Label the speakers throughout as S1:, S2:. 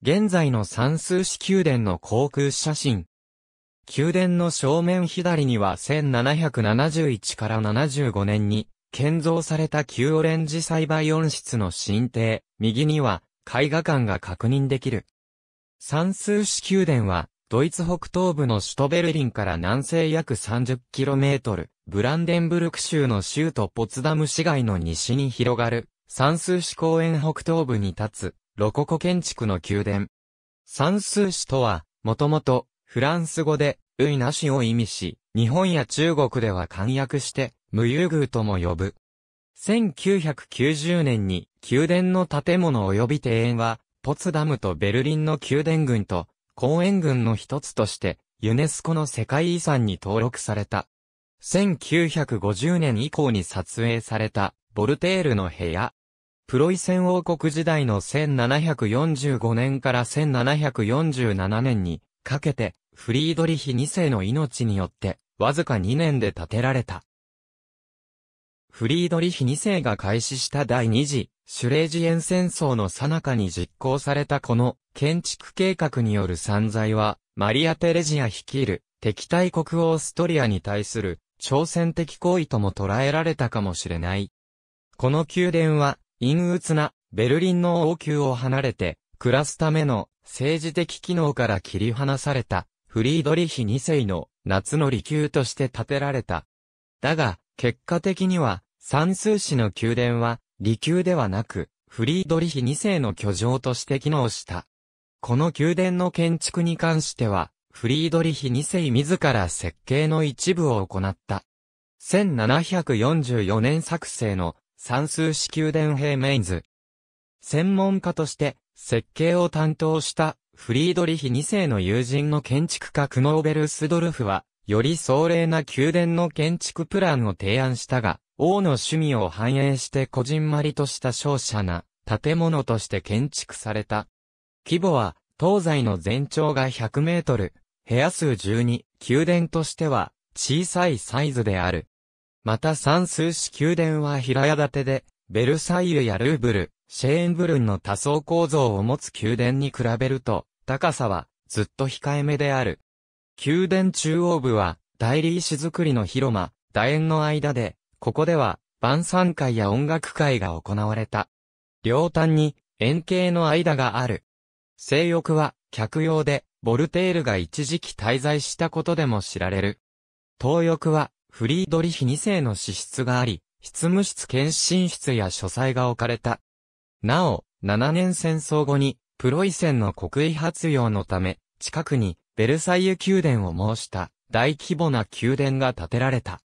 S1: 現在の算数市宮殿の航空写真。宮殿の正面左には1771から75年に建造された旧オレンジ栽培温室の新邸、右には絵画館が確認できる。算数市宮殿はドイツ北東部の首都ベルリンから南西約 30km、ブランデンブルク州の州都ポツダム市街の西に広がる、算数市公園北東部に立つ、ロココ建築の宮殿。算数史とは、もともと、フランス語で、ういなしを意味し、日本や中国では簡約して、無遊宮とも呼ぶ。1990年に、宮殿の建物及び庭園は、ポツダムとベルリンの宮殿群と、公園群の一つとして、ユネスコの世界遺産に登録された。1950年以降に撮影された、ボルテールの部屋、プロイセン王国時代の1745年から1747年にかけて、フリードリヒ2世の命によって、わずか2年で建てられた。フリードリヒ2世が開始した第2次、シュレージエン戦争の最中に実行されたこの建築計画による散財は、マリア・テレジア率いる敵対国王ストリアに対する挑戦的行為とも捉えられたかもしれない。この宮殿は陰鬱なベルリンの王宮を離れて暮らすための政治的機能から切り離されたフリードリヒ2世の夏の離宮として建てられた。だが、結果的には、算数氏の宮殿は、離宮ではなく、フリードリヒ2世の居城として機能した。この宮殿の建築に関しては、フリードリヒ2世自ら設計の一部を行った。1744年作成の算数式宮殿平メインズ。専門家として、設計を担当したフリードリヒ2世の友人の建築家クノーベルスドルフは、より壮麗な宮殿の建築プランを提案したが、王の趣味を反映してこじんまりとした商社な建物として建築された。規模は、東西の全長が100メートル、部屋数12、宮殿としては小さいサイズである。また算数式宮殿は平屋建てで、ベルサイユやルーブル、シェーンブルンの多層構造を持つ宮殿に比べると、高さはずっと控えめである。宮殿中央部は、大理石造りの広間、楕円の間で、ここでは、晩餐会や音楽会が行われた。両端に、円形の間がある。性欲は、客用で、ボルテールが一時期滞在したことでも知られる。東翼は、フリードリヒ2世の資質があり、執務室検診室や書斎が置かれた。なお、7年戦争後に、プロイセンの国威発揚のため、近くに、ベルサイユ宮殿を申した、大規模な宮殿が建てられた。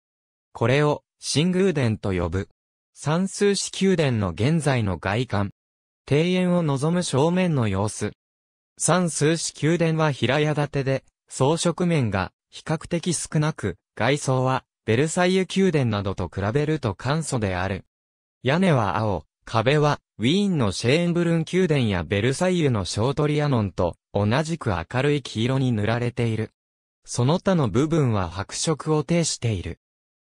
S1: これを、新宮殿と呼ぶ。三数子宮殿の現在の外観。庭園を望む正面の様子。三数子宮殿は平屋建てで、装飾面が比較的少なく、外装はベルサイユ宮殿などと比べると簡素である。屋根は青、壁は、ウィーンのシェーンブルン宮殿やベルサイユのショートリアノンと同じく明るい黄色に塗られている。その他の部分は白色を呈している。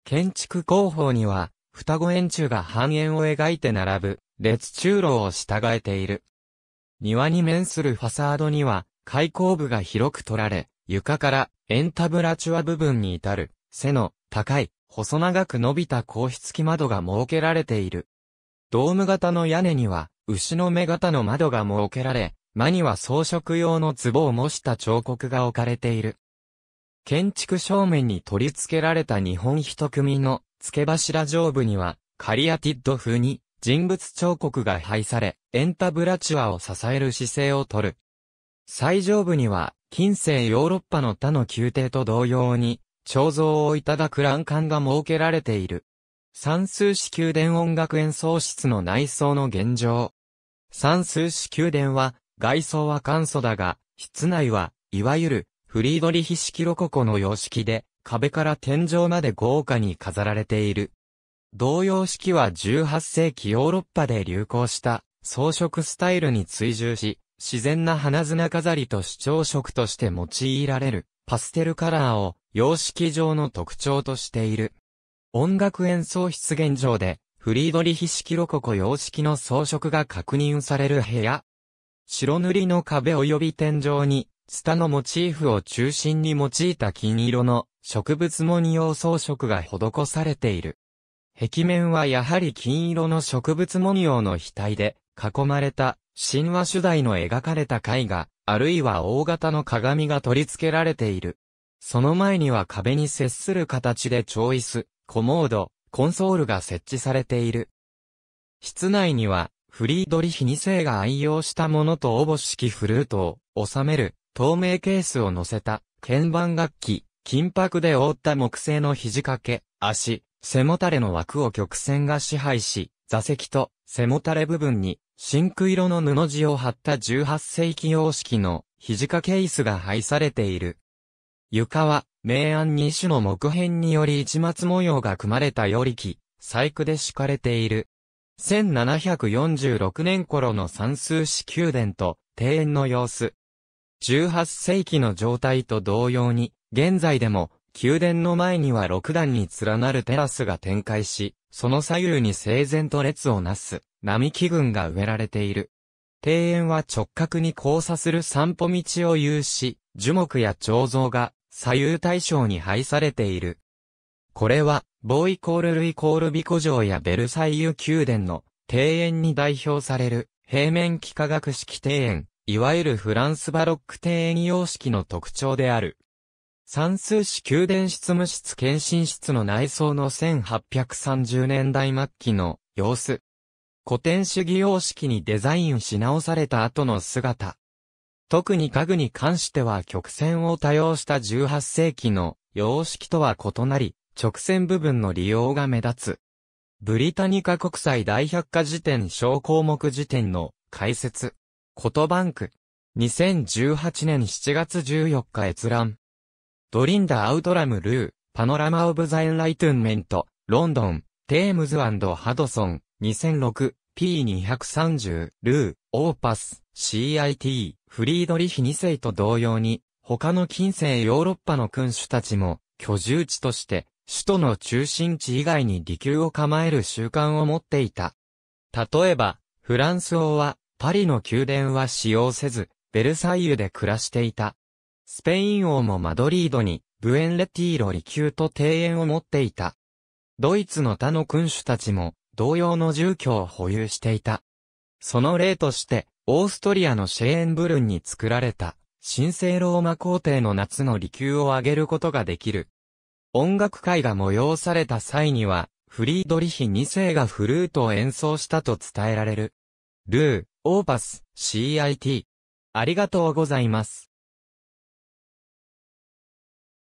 S1: 建築工法には、双子円柱が半円を描いて並ぶ、列中路を従えている。庭に面するファサードには、開口部が広く取られ、床から、エンタブラチュア部分に至る、背の高い、細長く伸びた硬質木窓が設けられている。ドーム型の屋根には、牛の目型の窓が設けられ、間には装飾用の壺を模した彫刻が置かれている。建築正面に取り付けられた日本一組の付け柱上部には、カリアティッド風に人物彫刻が配され、エンタブラチュアを支える姿勢をとる。最上部には、近世ヨーロッパの他の宮廷と同様に、彫像をいただく欄干が設けられている。三数式宮殿音楽演奏室の内装の現状。三数式宮殿は、外装は簡素だが、室内は、いわゆる、フリードリヒ式ロココの様式で、壁から天井まで豪華に飾られている。同様式は18世紀ヨーロッパで流行した装飾スタイルに追従し、自然な花綱飾りと主張色として用いられる。パステルカラーを様式上の特徴としている。音楽演奏出現場で、フリードリヒ式ロココ様式の装飾が確認される部屋。白塗りの壁及び天井に、ツタのモチーフを中心に用いた金色の植物文様装飾が施されている。壁面はやはり金色の植物文様の額で囲まれた神話主題の描かれた絵画、あるいは大型の鏡が取り付けられている。その前には壁に接する形で超椅子、コモード、コンソールが設置されている。室内には、フリードリヒ2世が愛用したものとぼし式フルートを収める透明ケースを乗せた鍵盤楽器、金箔で覆った木製の肘掛け、足、背もたれの枠を曲線が支配し、座席と背もたれ部分に真空色の布地を貼った18世紀様式の肘掛ケースが配されている。床は、明暗2種の木片により市松模様が組まれたよりき、細工で敷かれている。1746年頃の算数式宮殿と庭園の様子。18世紀の状態と同様に、現在でも、宮殿の前には六段に連なるテラスが展開し、その左右に整然と列をなす。並木群が植えられている。庭園は直角に交差する散歩道を有し、樹木や彫像が左右対称に配されている。これは、ボーイコールルイコールビコ城やベルサイユ宮殿の庭園に代表される平面幾何学式庭園、いわゆるフランスバロック庭園様式の特徴である。算数史宮殿執務室検診室の内装の1830年代末期の様子、古典主義様式にデザインし直された後の姿。特に家具に関しては曲線を多用した18世紀の様式とは異なり、直線部分の利用が目立つ。ブリタニカ国際大百科辞典小項目辞典の解説。ことバンク。2018年7月14日閲覧。ドリンダ・アウトラム・ルー、パノラマ・オブ・ザ・エンライトゥンメント、ロンドン、テームズハドソン、2006。P230、ルー、オーパス、CIT、フリードリヒ2世と同様に、他の近世ヨーロッパの君主たちも、居住地として、首都の中心地以外に利休を構える習慣を持っていた。例えば、フランス王は、パリの宮殿は使用せず、ベルサイユで暮らしていた。スペイン王もマドリードに、ブエンレティーロ利休と庭園を持っていた。ドイツの他の君主たちも、同様の住居を保有していた。その例として、オーストリアのシェーンブルンに作られた、神聖ローマ皇帝の夏の離宮を挙げることができる。音楽会が催された際には、フリードリヒ2世がフルートを演奏したと伝えられる。ルー、オーパス、CIT。ありがとうございます。